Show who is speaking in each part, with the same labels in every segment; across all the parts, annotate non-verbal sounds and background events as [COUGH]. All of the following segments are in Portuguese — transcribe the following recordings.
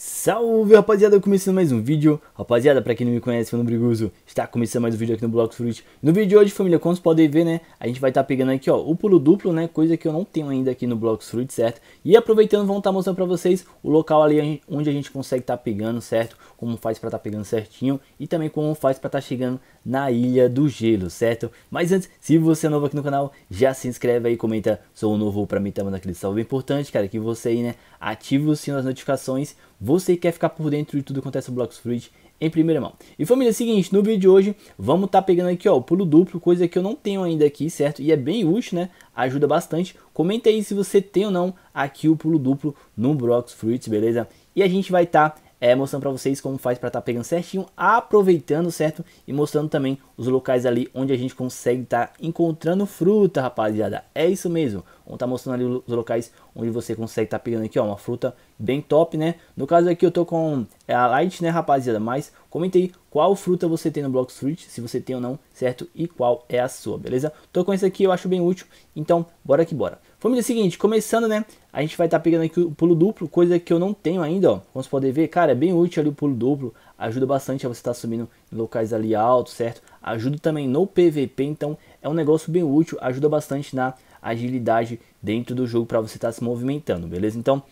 Speaker 1: Salve rapaziada, começando mais um vídeo Rapaziada, pra quem não me conhece, meu nome é Briguso Está começando mais um vídeo aqui no Blocos Fruit No vídeo de hoje, família, como vocês podem ver, né A gente vai estar tá pegando aqui, ó, o pulo duplo, né Coisa que eu não tenho ainda aqui no Blocos Fruit, certo? E aproveitando, vamos estar tá mostrando pra vocês O local ali onde a gente consegue estar tá pegando, certo? Como faz pra estar tá pegando certinho E também como faz pra estar tá chegando na Ilha do Gelo, certo? Mas antes, se você é novo aqui no canal, já se inscreve aí, comenta, sou novo pra mim, também mandando aquele salve é importante, cara, que você aí, né, ativa o sino das notificações, você quer ficar por dentro de tudo que acontece é no Blocks Fruit, em primeira mão. E família, é o seguinte, no vídeo de hoje vamos estar tá pegando aqui ó, o pulo duplo, coisa que eu não tenho ainda aqui, certo? E é bem útil, né? Ajuda bastante. Comenta aí se você tem ou não aqui o pulo duplo no Brox Fruit, beleza? E a gente vai estar tá é, mostrando para vocês como faz para estar tá pegando certinho, aproveitando, certo? E mostrando também os locais ali onde a gente consegue estar tá encontrando fruta, rapaziada. É isso mesmo. Vamos estar tá mostrando ali os locais onde você consegue estar tá pegando aqui, ó, uma fruta bem top, né? No caso aqui eu tô com é, a light, né, rapaziada? Mas comentei qual fruta você tem no Block Street, se você tem ou não, certo? E qual é a sua, beleza? Tô com esse aqui, eu acho bem útil. Então, bora que bora. Família, é o seguinte, começando, né? A gente vai estar tá pegando aqui o pulo duplo, coisa que eu não tenho ainda, ó. Como você pode ver, cara, é bem útil ali o pulo duplo. Ajuda bastante a você estar tá subindo em locais ali altos, certo? Ajuda também no PVP, então é um negócio bem útil. Ajuda bastante na agilidade dentro do jogo para você estar tá se movimentando, beleza? Então,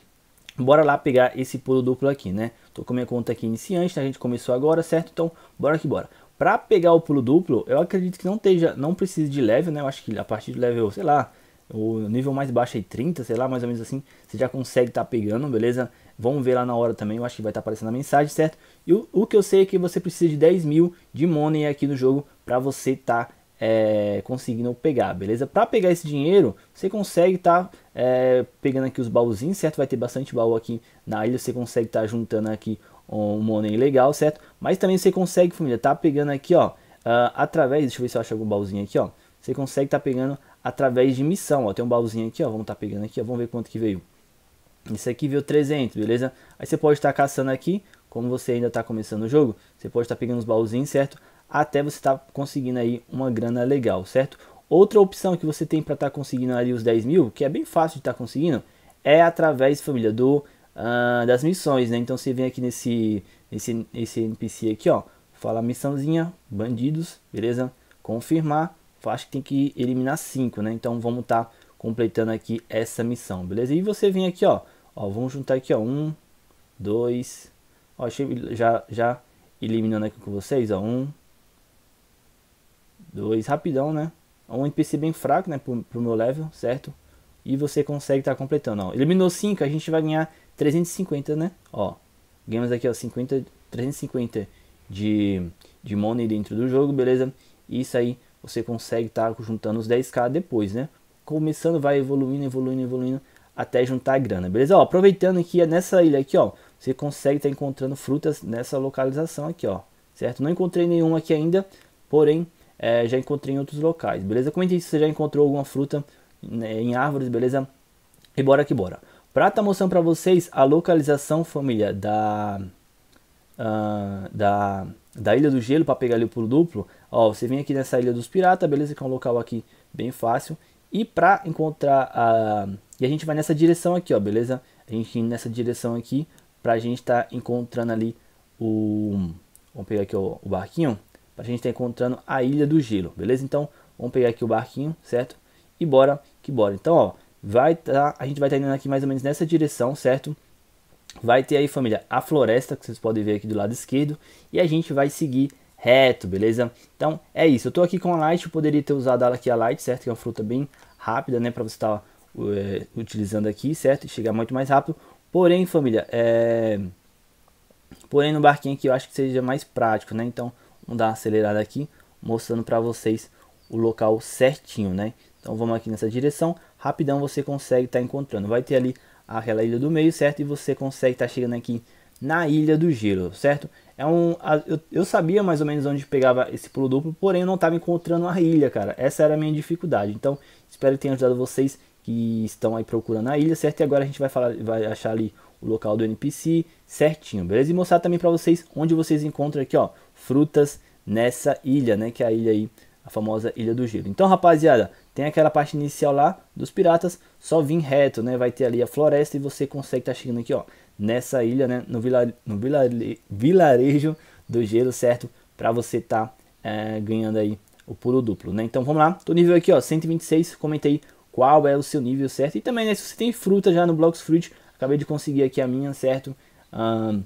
Speaker 1: bora lá pegar esse pulo duplo aqui, né? Tô com minha conta aqui iniciante, né? a gente começou agora, certo? Então, bora que bora. Para pegar o pulo duplo, eu acredito que não esteja, não precise de level, né? Eu acho que a partir de level, sei lá, o nível mais baixo é aí, 30, sei lá, mais ou menos assim, você já consegue estar tá pegando, beleza? Vamos ver lá na hora também, eu acho que vai estar tá aparecendo a mensagem, certo? E o, o, que eu sei é que você precisa de 10 mil de money aqui no jogo para você estar tá, é, conseguindo pegar, beleza? Para pegar esse dinheiro, você consegue estar tá, é, pegando aqui os baúzinhos, certo? Vai ter bastante baú aqui na ilha, você consegue estar tá juntando aqui um money legal, certo? Mas também você consegue, família, tá pegando aqui, ó, uh, através, deixa eu ver se eu acho algum baúzinho aqui, ó. Você consegue estar tá pegando através de missão. Ó, tem um baúzinho aqui, ó, vamos estar tá pegando aqui, ó, vamos ver quanto que veio. Isso aqui veio 300, beleza? Aí você pode estar tá caçando aqui, como você ainda está começando o jogo, você pode estar tá pegando os baúzinhos, certo? Até você estar tá conseguindo aí uma grana legal, certo? Outra opção que você tem para estar tá conseguindo ali os 10 mil, que é bem fácil de estar tá conseguindo, é através, família, do, uh, das missões, né? Então você vem aqui nesse, nesse, nesse NPC aqui, ó, fala missãozinha, bandidos, beleza? Confirmar, acho que tem que eliminar 5, né? Então vamos estar tá completando aqui essa missão, beleza? E você vem aqui, ó, ó vamos juntar aqui, ó, 1, 2, ó, já, já eliminando aqui com vocês, ó, 1, 2, rapidão, né? É um NPC bem fraco, né, pro, pro meu level, certo? E você consegue estar tá completando, ó. Eliminou 5, a gente vai ganhar 350, né? Ó, ganhamos aqui, ó, 50, 350 de, de money dentro do jogo, beleza? Isso aí você consegue estar tá juntando os 10k depois, né? Começando, vai evoluindo, evoluindo, evoluindo até juntar a grana, beleza? Ó, aproveitando que nessa ilha aqui, ó, você consegue estar tá encontrando frutas nessa localização aqui, ó, certo? Não encontrei nenhuma aqui ainda, porém é, já encontrei em outros locais, beleza? Comente se você já encontrou alguma fruta né, em árvores, beleza? E bora que bora. Pra estar tá mostrando pra vocês a localização, família, da... Uh, da da Ilha do Gelo para pegar ali o pulo duplo, ó, você vem aqui nessa Ilha dos Piratas, beleza? Que é um local aqui bem fácil. E para encontrar a... E a gente vai nessa direção aqui, ó, beleza? A gente indo nessa direção aqui pra gente estar tá encontrando ali o... Vamos pegar aqui o, o barquinho. Pra gente estar tá encontrando a Ilha do Gelo, beleza? Então, vamos pegar aqui o barquinho, certo? E bora que bora. Então, ó, vai tá... a gente vai estar tá indo aqui mais ou menos nessa direção, certo? Vai ter aí, família, a floresta que vocês podem ver aqui do lado esquerdo. E a gente vai seguir reto, beleza? Então é isso. Eu tô aqui com a light, eu poderia ter usado ela aqui a light, certo? Que é uma fruta bem rápida, né? para você estar tá, é, utilizando aqui, certo? E chegar muito mais rápido. Porém, família, é... Porém, no barquinho aqui eu acho que seja mais prático, né? Então, vamos dar uma acelerada aqui, mostrando para vocês o local certinho, né? Então, vamos aqui nessa direção. Rapidão você consegue estar tá encontrando. Vai ter ali aquela ilha do meio, certo? E você consegue estar tá chegando aqui na Ilha do Gelo, certo? É um, eu, eu sabia mais ou menos onde pegava esse pulo duplo, porém eu não estava encontrando a ilha, cara. Essa era a minha dificuldade. Então, espero que tenha ajudado vocês que estão aí procurando a ilha, certo? E agora a gente vai, falar, vai achar ali o local do NPC certinho, beleza? E mostrar também para vocês onde vocês encontram aqui, ó, frutas nessa ilha, né? Que é a ilha aí, a famosa Ilha do Gelo. Então, rapaziada, tem aquela parte inicial lá dos piratas, só vir reto, né? Vai ter ali a floresta e você consegue estar tá chegando aqui, ó, nessa ilha, né? No, vila, no vilarejo do gelo, certo? Para você estar tá, é, ganhando aí o pulo duplo, né? Então vamos lá, tô nível aqui, ó, 126, comenta aí qual é o seu nível, certo? E também, né, se você tem fruta já no Blocks Fruit, acabei de conseguir aqui a minha, certo? Um,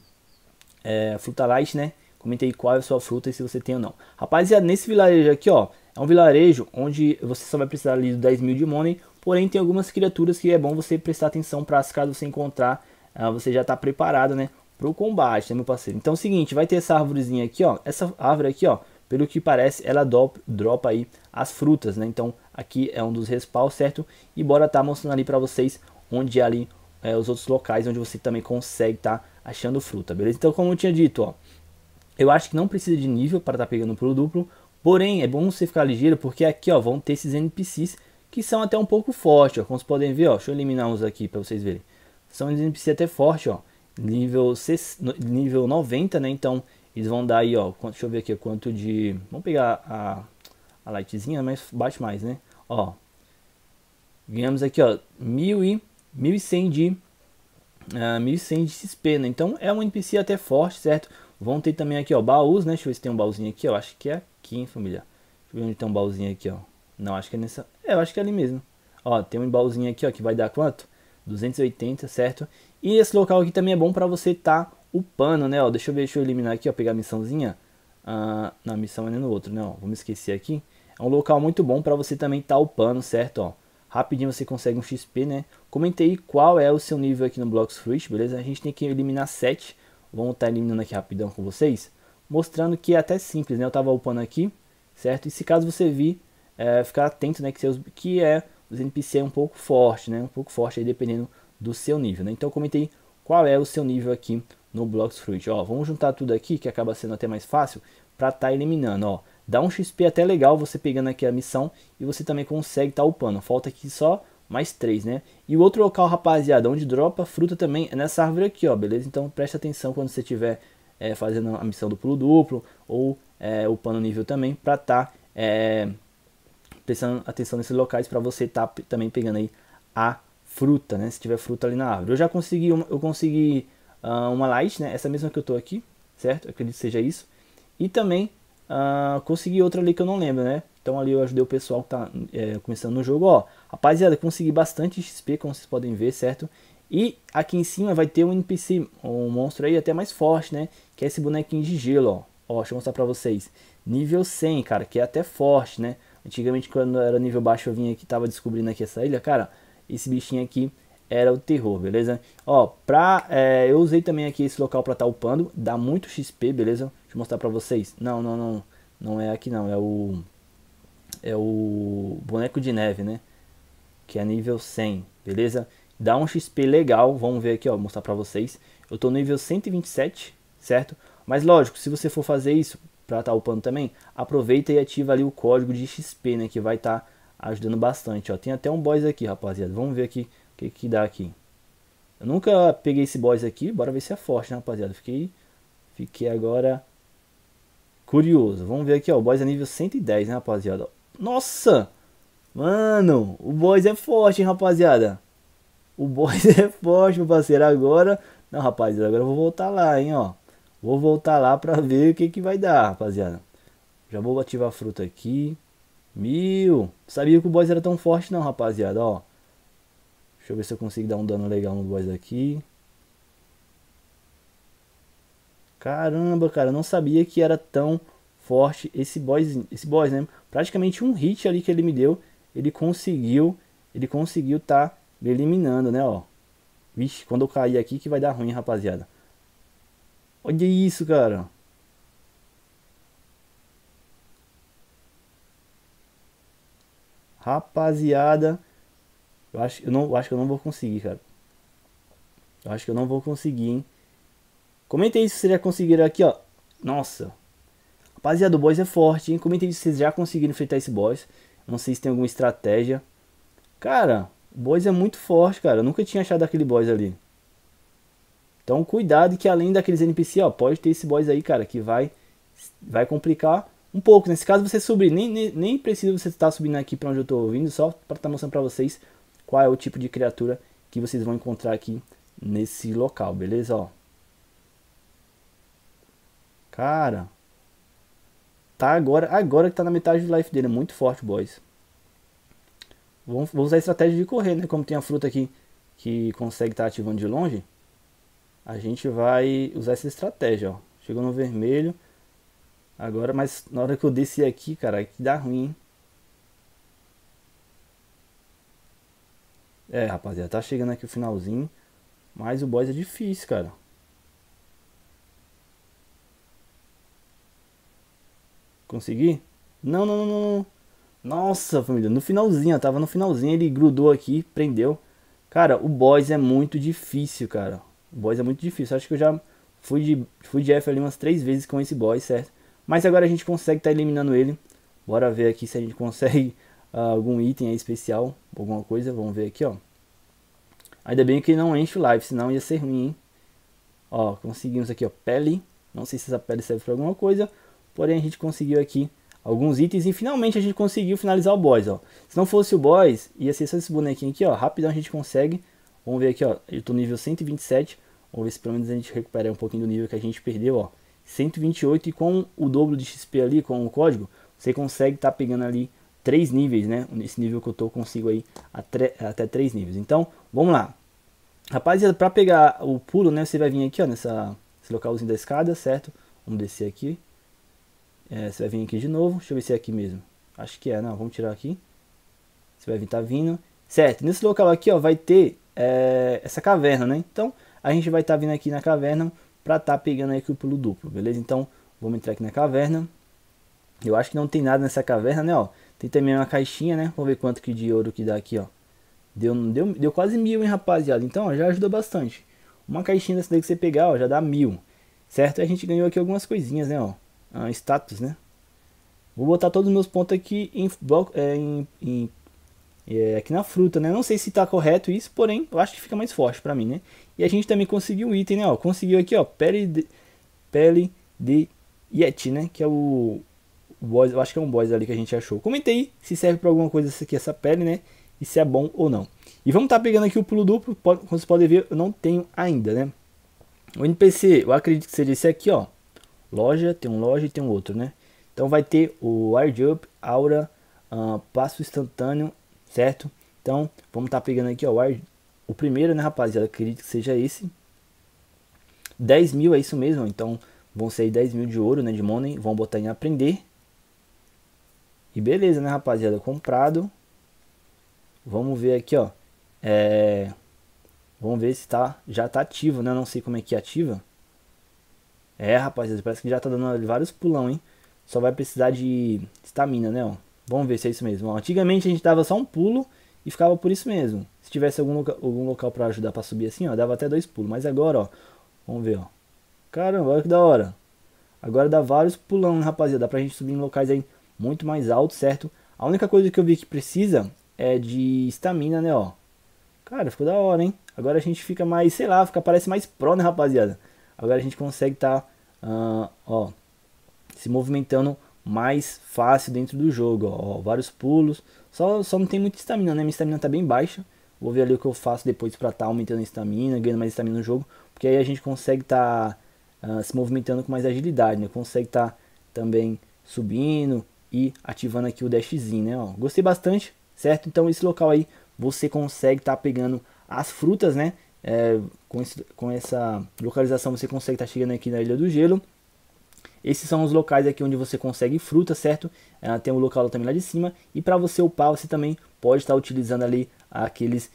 Speaker 1: é, fruta light, né? Comenta aí qual é a sua fruta e se você tem ou não. Rapaziada, nesse vilarejo aqui, ó, é um vilarejo onde você só vai precisar ali de 10 mil de money, porém tem algumas criaturas que é bom você prestar atenção para caso você encontrar, uh, você já está preparado, né? Para o combate, né, meu parceiro? Então é o seguinte, vai ter essa árvorezinha aqui, ó. Essa árvore aqui, ó. Pelo que parece, ela dropa aí as frutas, né? Então aqui é um dos respawns, certo? E bora tá mostrando ali para vocês onde é ali é, os outros locais onde você também consegue tá achando fruta, beleza? Então como eu tinha dito, ó. Eu acho que não precisa de nível para estar tá pegando pro duplo, Porém, é bom você ficar ligeiro porque aqui ó, vão ter esses NPCs que são até um pouco fortes, ó, como vocês podem ver, ó, deixa eu eliminar uns aqui para vocês verem. São NPCs até fortes, ó, nível, nível 90, né, então eles vão dar aí, ó, deixa eu ver aqui quanto de... Vamos pegar a, a lightzinha, mas bate mais, né? Ó, ganhamos aqui, ó, 1000 e, 1100 de, uh, ah, 1100 de XP, né? Então é um NPC até forte, certo? Vão ter também aqui, ó, baús, né? Deixa eu ver se tem um baúzinho aqui, ó. Acho que é aqui, hein, família. Deixa eu ver onde tem um baúzinho aqui, ó. Não, acho que é nessa... É, eu acho que é ali mesmo. Ó, tem um baúzinho aqui, ó, que vai dar quanto? 280, certo? E esse local aqui também é bom pra você tá upando, né, ó. Deixa eu ver, deixa eu eliminar aqui, ó, pegar a missãozinha. Ah, na missão é no outro, né, ó. Vou me esquecer aqui. É um local muito bom pra você também tá upando, certo, ó. Rapidinho você consegue um XP, né? Comentei qual é o seu nível aqui no Blocks Fruit, beleza? A gente tem que eliminar 7 Vamos estar tá eliminando aqui rapidão com vocês, mostrando que é até simples, né? Eu estava upando aqui, certo? E se caso você vir, é, ficar atento, né? Que, seus, que é os NPC é um pouco forte, né? Um pouco forte aí dependendo do seu nível, né? Então eu comentei qual é o seu nível aqui no Blocks Fruit. Ó, vamos juntar tudo aqui, que acaba sendo até mais fácil, para estar tá eliminando, ó. Dá um XP até legal você pegando aqui a missão e você também consegue estar tá upando. Falta aqui só mais três, né? E o outro local, rapaziada, onde dropa fruta também é nessa árvore aqui, ó, beleza? Então preste atenção quando você estiver é, fazendo a missão do pulo duplo ou é, pano nível também para tá é, prestando atenção nesses locais para você tá também pegando aí a fruta, né? Se tiver fruta ali na árvore. Eu já consegui, uma, eu consegui uh, uma light, né? Essa mesma que eu tô aqui, certo? Eu acredito que seja isso. E também uh, consegui outra ali que eu não lembro, né? Então ali eu ajudei o pessoal que tá é, começando no jogo. Ó, rapaziada, consegui bastante XP, como vocês podem ver, certo? E aqui em cima vai ter um NPC, um monstro aí até mais forte, né? Que é esse bonequinho de gelo, ó. Ó, deixa eu mostrar pra vocês. Nível 100, cara, que é até forte, né? Antigamente quando era nível baixo eu vinha aqui, tava descobrindo aqui essa ilha, cara. Esse bichinho aqui era o terror, beleza? Ó, pra, é, eu usei também aqui esse local pra tá upando. Dá muito XP, beleza? Deixa eu mostrar pra vocês. Não, não, não. Não é aqui não, é o é o boneco de neve, né? Que é nível 100, beleza? Dá um XP legal, vamos ver aqui, ó, mostrar pra vocês. Eu tô no nível 127, certo? Mas lógico, se você for fazer isso pra estar tá upando também, aproveita e ativa ali o código de XP, né? Que vai estar tá ajudando bastante, ó. Tem até um boss aqui, rapaziada. Vamos ver aqui o que que dá aqui. Eu nunca peguei esse boss aqui, bora ver se é forte, né, rapaziada? Fiquei, fiquei agora curioso. Vamos ver aqui, ó, o boss é nível 110, né, rapaziada? Nossa! Mano, o boys é forte, hein, rapaziada. O boys [LAUGHS] é forte, meu parceiro. Agora. Não, rapaziada, agora eu vou voltar lá, hein, ó. Vou voltar lá pra ver o que, que vai dar, rapaziada. Já vou ativar a fruta aqui. Mil. Sabia que o boys era tão forte não, rapaziada, ó. Deixa eu ver se eu consigo dar um dano legal no boys aqui. Caramba, cara, não sabia que era tão forte esse boys, esse boys, né? Praticamente um hit ali que ele me deu, ele conseguiu, ele conseguiu tá me eliminando, né, ó. Vixe, quando eu cair aqui que vai dar ruim, rapaziada. Olha isso, cara. Rapaziada, eu acho, eu não, eu acho que eu não vou conseguir, cara. Eu acho que eu não vou conseguir, hein? se vocês já conseguiram aqui, ó. Nossa, Rapaziada, o boss é forte, hein? Comenta aí se vocês já conseguiram enfrentar esse boss. Não sei se tem alguma estratégia. Cara, o boss é muito forte, cara. Eu nunca tinha achado aquele boss ali. Então cuidado que além daqueles NPC, ó, pode ter esse boss aí, cara, que vai, vai complicar um pouco. Nesse caso você subir, nem, nem, nem precisa você estar tá subindo aqui para onde eu estou vindo, só para estar tá mostrando para vocês qual é o tipo de criatura que vocês vão encontrar aqui nesse local, beleza? Ó. Cara, Tá agora, agora que tá na metade do life dele. É muito forte, boys. Vou, vou usar a estratégia de correr, né? Como tem a fruta aqui que consegue estar tá ativando de longe. A gente vai usar essa estratégia, ó. Chegou no vermelho. Agora, mas na hora que eu descer aqui, cara, que dá ruim, hein? É, rapaziada, tá chegando aqui o finalzinho. Mas o boss é difícil, cara. Consegui? Não, não, não, não. Nossa, família, no finalzinho, eu tava no finalzinho, ele grudou aqui, prendeu. Cara, o boss é muito difícil, cara. O boss é muito difícil. Acho que eu já fui de, fui de F ali umas três vezes com esse boss, certo? Mas agora a gente consegue tá eliminando ele. Bora ver aqui se a gente consegue uh, [LAUGHS] algum item aí especial, alguma coisa. Vamos ver aqui, ó. Ainda bem que não enche o life, senão ia ser ruim, hein? Ó, conseguimos aqui, ó, pele. Não sei se essa pele serve pra alguma coisa. Porém, a gente conseguiu aqui alguns itens e finalmente a gente conseguiu finalizar o boss, ó. Se não fosse o boss, ia ser só esse bonequinho aqui, ó. Rapidão a gente consegue. Vamos ver aqui, ó. Eu tô nível 127. Vamos ver se pelo menos a gente recupera um pouquinho do nível que a gente perdeu, ó. 128 e com o dobro de XP ali, com o código, você consegue estar tá pegando ali três níveis, né? Nesse nível que eu tô, consigo aí até, até três níveis. Então, vamos lá. Rapaziada, para pegar o pulo, né? Você vai vir aqui, ó, nessa, nesse localzinho da escada, certo? Vamos descer aqui. É, você vai vir aqui de novo. Deixa eu ver se é aqui mesmo. Acho que é, não. Vamos tirar aqui. Você vai vir, tá vindo. Certo, nesse local aqui, ó, vai ter é, essa caverna, né? Então, a gente vai estar tá vindo aqui na caverna pra tá pegando aqui o pulo duplo, beleza? Então, vamos entrar aqui na caverna. Eu acho que não tem nada nessa caverna, né, ó. Tem também uma caixinha, né? Vamos ver quanto que de ouro que dá aqui, ó. Deu, deu, deu quase mil, hein, rapaziada. Então, ó, já ajudou bastante. Uma caixinha dessa daí que você pegar, ó, já dá mil. Certo? A gente ganhou aqui algumas coisinhas, né, ó. Ah, status, né? Vou botar todos os meus pontos aqui em, bloco, é, em, em é, aqui na fruta, né? Não sei se está correto isso, porém, eu acho que fica mais forte para mim, né? E a gente também conseguiu um item, né? Ó, conseguiu aqui, ó, pele de, pele de Yeti, né? Que é o, o boss, eu acho que é um boss ali que a gente achou. Comentei se serve para alguma coisa essa aqui, essa pele, né? E se é bom ou não. E vamos estar tá pegando aqui o pulo duplo, como vocês podem ver, eu não tenho ainda, né? O NPC, eu acredito que seja esse aqui, ó loja, tem um loja e tem um outro, né? Então vai ter o Wired Up, Aura, uh, Passo Instantâneo, certo? Então vamos estar tá pegando aqui ó, o, ar, o primeiro, né rapaziada? Acredito que seja esse. 10 mil é isso mesmo, então vão sair 10 mil de ouro, né, de money, vão botar em aprender. E beleza, né rapaziada? Comprado. Vamos ver aqui, ó. É... Vamos ver se tá, já tá ativo, né? Não sei como é que ativa. É, rapaziada, parece que já tá dando vários pulão, hein? Só vai precisar de estamina, né, ó. Vamos ver se é isso mesmo. Ó, antigamente a gente dava só um pulo e ficava por isso mesmo. Se tivesse algum, loca algum local pra ajudar pra subir assim, ó, dava até dois pulos. Mas agora, ó, vamos ver, ó. Caramba, olha que da hora. Agora dá vários pulão, hein, rapaziada. Dá pra gente subir em locais aí muito mais altos, certo? A única coisa que eu vi que precisa é de estamina, né, ó. Cara, ficou da hora, hein? Agora a gente fica mais, sei lá, fica, parece mais pro, né, rapaziada? Agora a gente consegue tá uh, ó, se movimentando mais fácil dentro do jogo. Ó, vários pulos. Só, só não tem muita estamina, né? Minha estamina tá bem baixa. Vou ver ali o que eu faço depois para estar tá aumentando a estamina, ganhando mais estamina no jogo. Porque aí a gente consegue estar tá, uh, se movimentando com mais agilidade, né? Consegue estar tá também subindo e ativando aqui o dashzinho, né? Ó, gostei bastante, certo? Então esse local aí você consegue estar tá pegando as frutas, né? É, com, esse, com, essa localização você consegue estar tá chegando aqui na Ilha do Gelo. Esses são os locais aqui onde você consegue fruta, certo? É, tem um local também lá de cima. E para você upar, você também pode estar tá utilizando ali aqueles,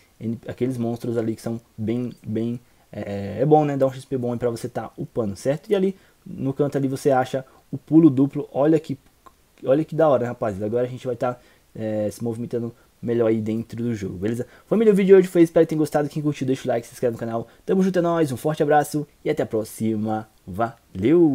Speaker 1: aqueles monstros ali que são bem, bem... É, é bom, né? Dá um XP bom para você estar tá upando, certo? E ali no canto ali você acha o pulo duplo. Olha que, olha que da hora, rapaziada. Agora a gente vai estar tá, é, se movimentando melhor aí dentro do jogo, beleza? Família, o vídeo de hoje foi, espero que tenham gostado. Quem curtiu, deixa o like, se inscreve no canal. Tamo junto, é nóis, um forte abraço e até a próxima. Valeu!